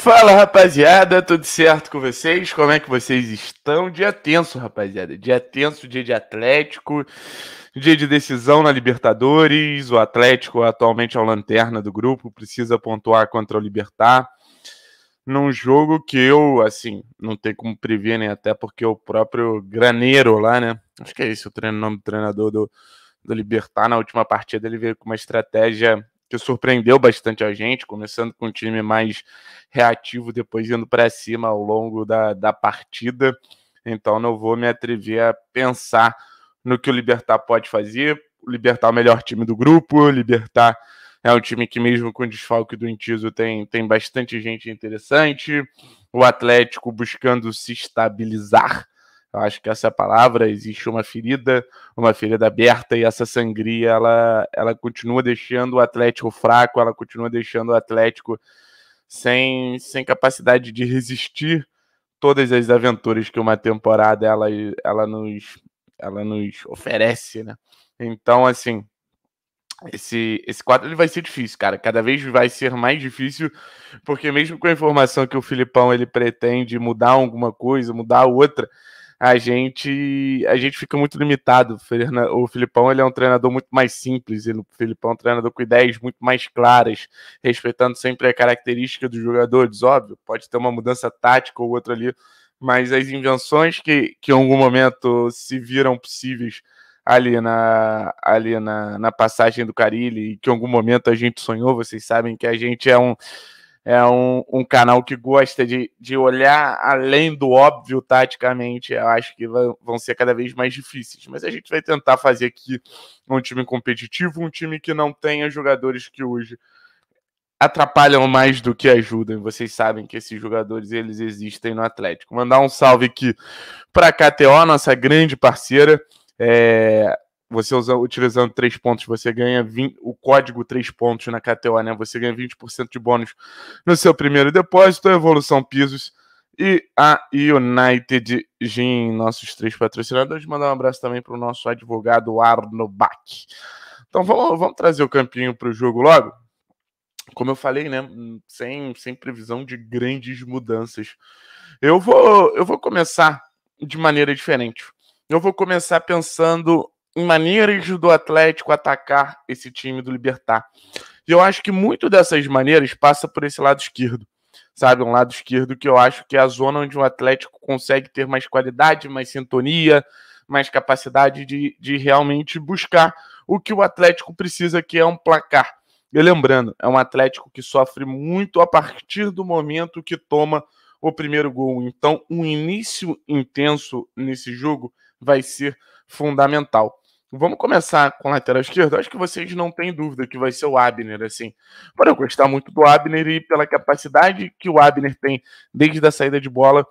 Fala rapaziada, tudo certo com vocês? Como é que vocês estão? Dia tenso, rapaziada. Dia tenso, dia de Atlético, dia de decisão na Libertadores. O Atlético atualmente é o lanterna do grupo, precisa pontuar contra o Libertar. Num jogo que eu, assim, não tem como prever, né? Até porque o próprio Graneiro lá, né? Acho que é esse o treino, nome do treinador do, do Libertar. Na última partida ele veio com uma estratégia que surpreendeu bastante a gente, começando com um time mais reativo, depois indo para cima ao longo da, da partida. Então não vou me atrever a pensar no que o Libertar pode fazer. O Libertar é o melhor time do grupo, o Libertar é um time que mesmo com o desfalque do Intiso tem, tem bastante gente interessante. O Atlético buscando se estabilizar eu acho que essa palavra, existe uma ferida, uma ferida aberta e essa sangria, ela, ela continua deixando o Atlético fraco, ela continua deixando o Atlético sem, sem capacidade de resistir todas as aventuras que uma temporada ela, ela, nos, ela nos oferece, né? Então, assim, esse, esse quadro ele vai ser difícil, cara. Cada vez vai ser mais difícil, porque mesmo com a informação que o Filipão ele pretende mudar alguma coisa, mudar outra, a gente a gente fica muito limitado. O Filipão ele é um treinador muito mais simples, ele, o Filipão é um treinador com ideias muito mais claras, respeitando sempre a característica dos jogadores, óbvio, pode ter uma mudança tática ou outra ali, mas as invenções que, que em algum momento se viram possíveis ali na, ali na, na passagem do Carilli, que em algum momento a gente sonhou, vocês sabem que a gente é um é um, um canal que gosta de, de olhar além do óbvio taticamente. Eu acho que vão ser cada vez mais difíceis. Mas a gente vai tentar fazer aqui um time competitivo, um time que não tenha jogadores que hoje atrapalham mais do que ajudam. Vocês sabem que esses jogadores eles existem no Atlético. Mandar um salve aqui para a KTO, nossa grande parceira. É, você usa, utilizando três pontos, você ganha 20, o código três pontos na KTO, né? Você ganha 20% de bônus no seu primeiro depósito, a Evolução Pisos e a United Gin, nossos três patrocinadores. Mandar um abraço também para o nosso advogado Arno Bach. Então vamos, vamos trazer o campinho para o jogo logo. Como eu falei, né? Sem, sem previsão de grandes mudanças. Eu vou, eu vou começar de maneira diferente. Eu vou começar pensando em maneiras do Atlético atacar esse time do Libertar. E eu acho que muito dessas maneiras passa por esse lado esquerdo, sabe? Um lado esquerdo que eu acho que é a zona onde o Atlético consegue ter mais qualidade, mais sintonia, mais capacidade de, de realmente buscar o que o Atlético precisa, que é um placar. E lembrando, é um Atlético que sofre muito a partir do momento que toma o primeiro gol. Então, um início intenso nesse jogo vai ser fundamental. Vamos começar com lateral esquerdo. Acho que vocês não têm dúvida que vai ser o Abner, assim. Por eu gostar muito do Abner e pela capacidade que o Abner tem desde a saída de bola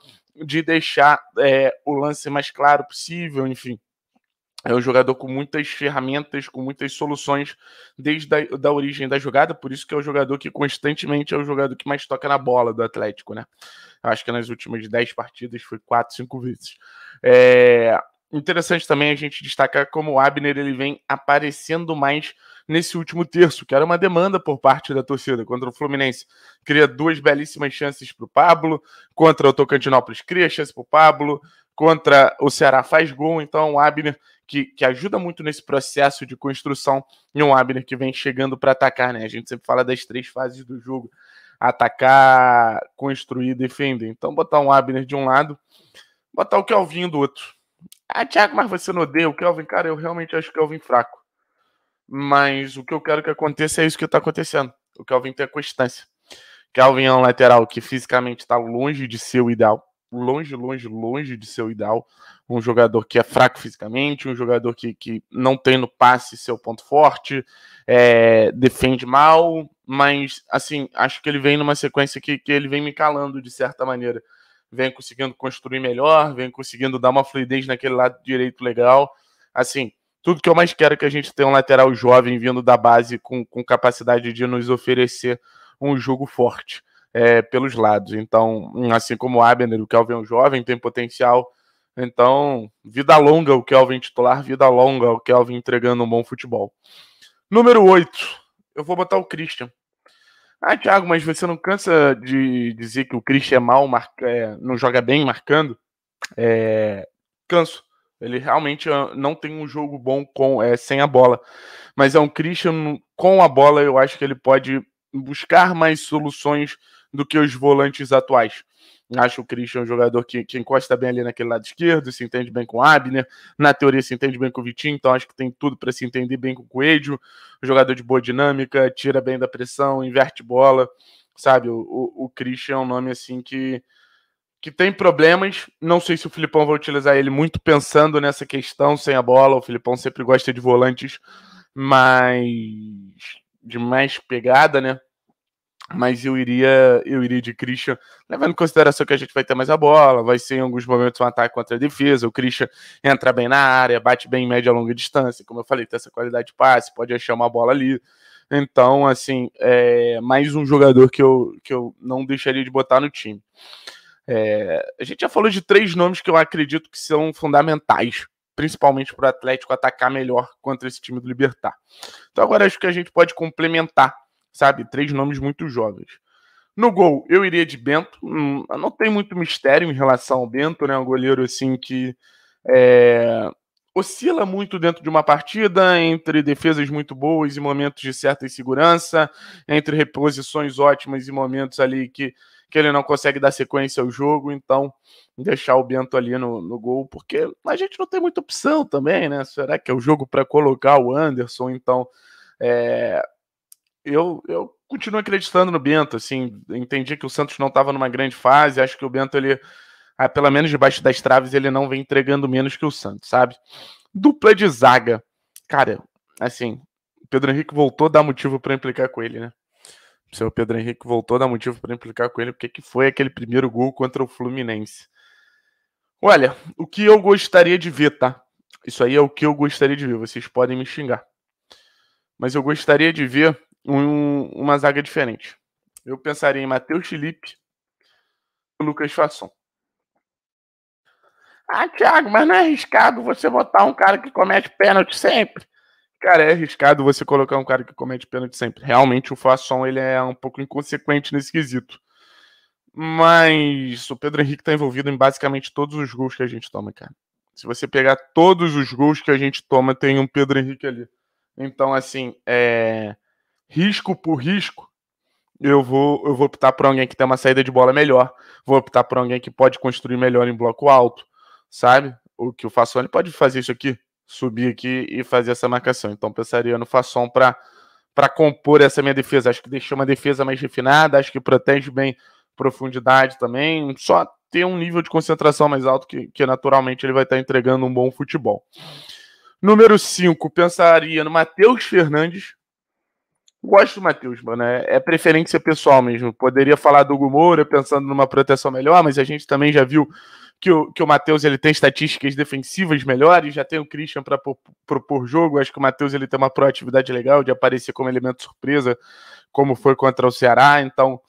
de deixar é, o lance mais claro possível, enfim. É um jogador com muitas ferramentas, com muitas soluções desde a, da origem da jogada, por isso que é o jogador que constantemente é o jogador que mais toca na bola do Atlético, né? Acho que nas últimas 10 partidas foi 4, 5 vezes. É, interessante também a gente destacar como o Abner ele vem aparecendo mais nesse último terço, que era uma demanda por parte da torcida contra o Fluminense. Cria duas belíssimas chances para o Pablo, contra o Tocantinópolis cria chance para o Pablo, contra o Ceará faz gol, então o Abner que, que ajuda muito nesse processo de construção e um Abner que vem chegando para atacar, né? A gente sempre fala das três fases do jogo: atacar, construir, defender. Então botar um Abner de um lado, botar o Kelvin do outro ah, Thiago, mas você não odeia o Kelvin? Cara, eu realmente acho o Kelvin fraco. Mas o que eu quero que aconteça é isso que está acontecendo. O Kelvin tem a constância. Kelvin é um lateral que fisicamente está longe de ser o ideal. Longe, longe, longe de ser o ideal. Um jogador que é fraco fisicamente, um jogador que, que não tem no passe seu ponto forte, é, defende mal, mas, assim, acho que ele vem numa sequência que, que ele vem me calando de certa maneira vem conseguindo construir melhor, vem conseguindo dar uma fluidez naquele lado direito legal. Assim, tudo que eu mais quero é que a gente tenha um lateral jovem vindo da base com, com capacidade de nos oferecer um jogo forte é, pelos lados. Então, assim como o Abner, o Kelvin é um jovem, tem potencial. Então, vida longa o Kelvin titular, vida longa o Kelvin entregando um bom futebol. Número 8, eu vou botar o Christian. Ah, Thiago, mas você não cansa de dizer que o Christian é mal, marca, é, não joga bem marcando? É, canso. Ele realmente ah, não tem um jogo bom com é, sem a bola. Mas é um Christian com a bola, eu acho que ele pode buscar mais soluções do que os volantes atuais. Acho o Christian um jogador que, que encosta bem ali naquele lado esquerdo, se entende bem com o Abner, na teoria se entende bem com o Vitinho, então acho que tem tudo para se entender bem com o Coelho, jogador de boa dinâmica, tira bem da pressão, inverte bola, sabe? O, o, o Christian é um nome assim que, que tem problemas. Não sei se o Filipão vai utilizar ele muito pensando nessa questão sem a bola. O Filipão sempre gosta de volantes mais de mais pegada, né? mas eu iria eu iria de Christian, levando em consideração que a gente vai ter mais a bola, vai ser em alguns momentos um ataque contra a defesa, o Christian entra bem na área, bate bem em média e longa distância, como eu falei, tem essa qualidade de passe, pode achar uma bola ali. Então, assim, é mais um jogador que eu, que eu não deixaria de botar no time. É, a gente já falou de três nomes que eu acredito que são fundamentais principalmente para o Atlético atacar melhor contra esse time do Libertar. Então agora acho que a gente pode complementar sabe? Três nomes muito jovens. No gol, eu iria de Bento. Hum, não tem muito mistério em relação ao Bento, né? Um goleiro assim que é, oscila muito dentro de uma partida, entre defesas muito boas e momentos de certa insegurança, entre reposições ótimas e momentos ali que, que ele não consegue dar sequência ao jogo. Então, deixar o Bento ali no, no gol, porque a gente não tem muita opção também, né? Será que é o jogo para colocar o Anderson? Então, é, eu, eu continuo acreditando no Bento, assim, entendi que o Santos não estava numa grande fase, acho que o Bento, ele, ah, pelo menos debaixo das traves, ele não vem entregando menos que o Santos, sabe? Dupla de zaga. Cara, assim, Pedro Henrique voltou a dar motivo para implicar com ele, né? O seu Pedro Henrique voltou a dar motivo para implicar com ele, porque que foi aquele primeiro gol contra o Fluminense. Olha, o que eu gostaria de ver, tá? Isso aí é o que eu gostaria de ver, vocês podem me xingar. Mas eu gostaria de ver um, uma zaga diferente. Eu pensaria em Matheus Felipe e Lucas Fasson. Ah, Thiago, mas não é arriscado você botar um cara que comete pênalti sempre? Cara, é arriscado você colocar um cara que comete pênalti sempre. Realmente o Fasson ele é um pouco inconsequente nesse quesito. Mas o Pedro Henrique está envolvido em basicamente todos os gols que a gente toma, cara. Se você pegar todos os gols que a gente toma, tem um Pedro Henrique ali. Então, assim, é risco por risco, eu vou, eu vou optar por alguém que tem uma saída de bola melhor, vou optar por alguém que pode construir melhor em bloco alto, sabe? O que o Fassone pode fazer isso aqui, subir aqui e fazer essa marcação. Então pensaria no Fasson para para compor essa minha defesa. Acho que deixa uma defesa mais refinada, acho que protege bem profundidade também, só ter um nível de concentração mais alto que, que naturalmente ele vai estar entregando um bom futebol. Número 5, pensaria no Matheus Fernandes, Gosto do Matheus, mano. É, é preferência pessoal mesmo. Poderia falar do Hugo Moura pensando numa proteção melhor, mas a gente também já viu que o, que o Matheus ele tem estatísticas defensivas melhores, já tem o Christian para propor jogo. Acho que o Matheus ele tem uma proatividade legal de aparecer como elemento surpresa, como foi contra o Ceará. Então,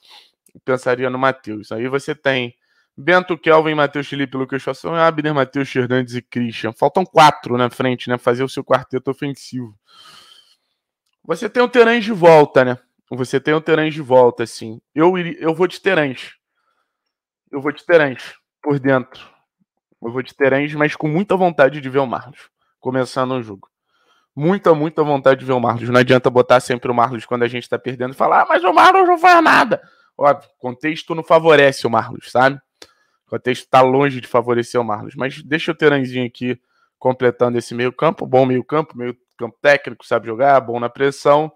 pensaria no Matheus. Aí você tem Bento, Kelvin, Matheus Felipe, Lucas Fação, Abner, Matheus Fernandes e Christian. Faltam quatro na frente, né? Fazer o seu quarteto ofensivo. Você tem o Terãs de volta, né? Você tem o Terãs de volta, assim. Eu, eu vou de Terãs. Eu vou de Terãs por dentro. Eu vou de Terãs, mas com muita vontade de ver o Marlos começando o jogo. Muita, muita vontade de ver o Marlos. Não adianta botar sempre o Marlos quando a gente tá perdendo e falar, ah, mas o Marlos não faz nada. Óbvio, contexto não favorece o Marlos, sabe? O contexto tá longe de favorecer o Marlos. Mas deixa o Terãzinho aqui completando esse meio-campo, bom meio-campo, meio campo técnico, sabe jogar, bom na pressão.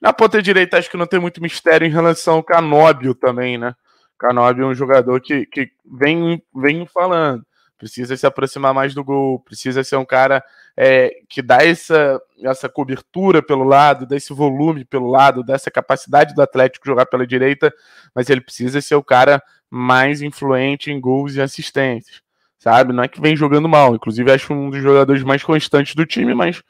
Na ponta direita, acho que não tem muito mistério em relação ao Canóbio também, né? Canóbio é um jogador que, que vem, vem falando. Precisa se aproximar mais do gol, precisa ser um cara é, que dá essa, essa cobertura pelo lado, dá esse volume pelo lado, dá essa capacidade do Atlético jogar pela direita, mas ele precisa ser o cara mais influente em gols e assistências, sabe? Não é que vem jogando mal, inclusive acho um dos jogadores mais constantes do time, mas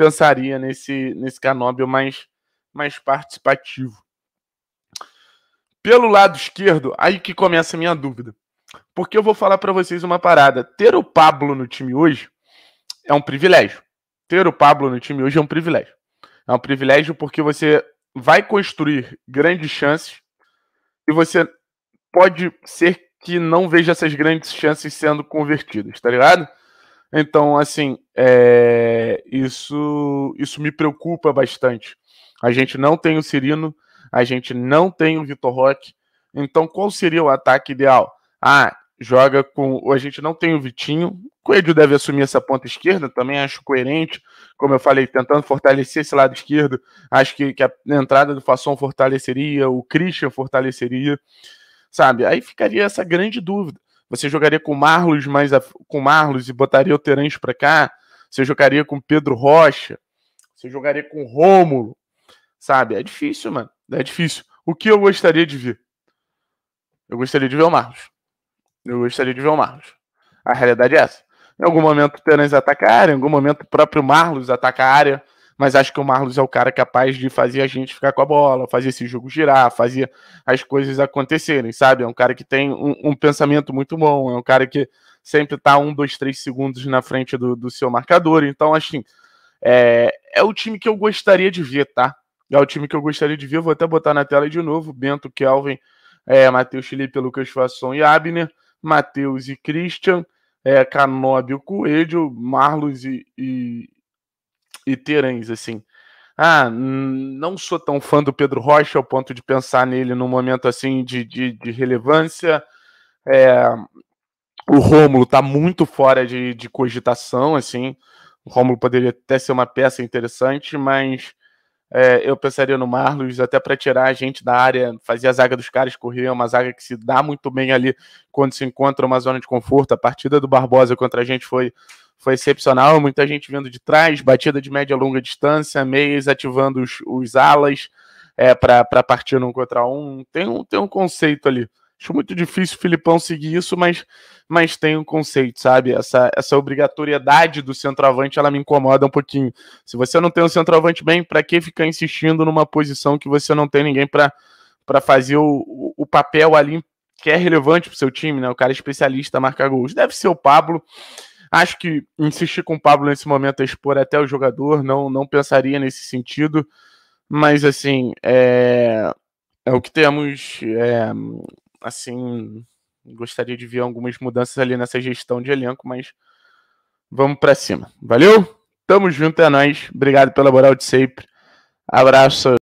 pensaria nesse, nesse Canóbio mais, mais participativo. Pelo lado esquerdo, aí que começa a minha dúvida. Porque eu vou falar para vocês uma parada. Ter o Pablo no time hoje é um privilégio. Ter o Pablo no time hoje é um privilégio. É um privilégio porque você vai construir grandes chances e você pode ser que não veja essas grandes chances sendo convertidas, tá ligado? Então, assim, é, isso, isso me preocupa bastante. A gente não tem o Cirino, a gente não tem o Vitor Roque. Então, qual seria o ataque ideal? Ah, joga com. A gente não tem o Vitinho. Coelho deve assumir essa ponta esquerda, também acho coerente. Como eu falei, tentando fortalecer esse lado esquerdo, acho que, que a entrada do Fasson fortaleceria, o Christian fortaleceria, sabe? Aí ficaria essa grande dúvida. Você jogaria com Marlos mais com Marlos e botaria o Terence para cá? Você jogaria com Pedro Rocha? Você jogaria com Rômulo? Sabe? É difícil, mano. É difícil. O que eu gostaria de ver? Eu gostaria de ver o Marlos. Eu gostaria de ver o Marlos. A realidade é essa. Em algum momento o Terence ataca a área, em algum momento o próprio Marlos ataca a área, mas acho que o Marlos é o cara capaz de fazer a gente ficar com a bola, fazer esse jogo girar, fazer as coisas acontecerem, sabe? É um cara que tem um, um pensamento muito bom, é um cara que sempre está um, dois, três segundos na frente do, do seu marcador. Então, assim, é, é o time que eu gostaria de ver, tá? É o time que eu gostaria de ver. Vou até botar na tela de novo: Bento, Kelvin, é, Matheus Felipe, Lucas Fasson e Abner, Matheus e Christian, é, Canóbio Coelho, Marlos e, e, e Terens, assim. Ah, não sou tão fã do Pedro Rocha ao ponto de pensar nele num momento assim de, de, de relevância. É, o Rômulo tá muito fora de, de cogitação, assim. O Rômulo poderia até ser uma peça interessante, mas é, eu pensaria no Marlos até para tirar a gente da área, fazer a zaga dos caras correr, é uma zaga que se dá muito bem ali quando se encontra uma zona de conforto. A partida do Barbosa contra a gente foi, foi excepcional, muita gente vindo de trás, batida de média longa distância, meias ativando os, os alas é, para partir um contra um. Tem um, tem um conceito ali. Acho muito difícil o Filipão seguir isso, mas, mas tem um conceito, sabe? Essa, essa obrigatoriedade do centroavante, ela me incomoda um pouquinho. Se você não tem um centroavante bem, para que ficar insistindo numa posição que você não tem ninguém para fazer o, o papel ali que é relevante para o seu time, né? O cara é especialista, marca gols. Deve ser o Pablo. Acho que insistir com o Pablo nesse momento é expor até o jogador, não, não pensaria nesse sentido. Mas, assim, é, é o que temos. É, assim, gostaria de ver algumas mudanças ali nessa gestão de elenco, mas vamos para cima. Valeu? Tamo junto, é nóis. Obrigado pela moral de sempre. Abraço.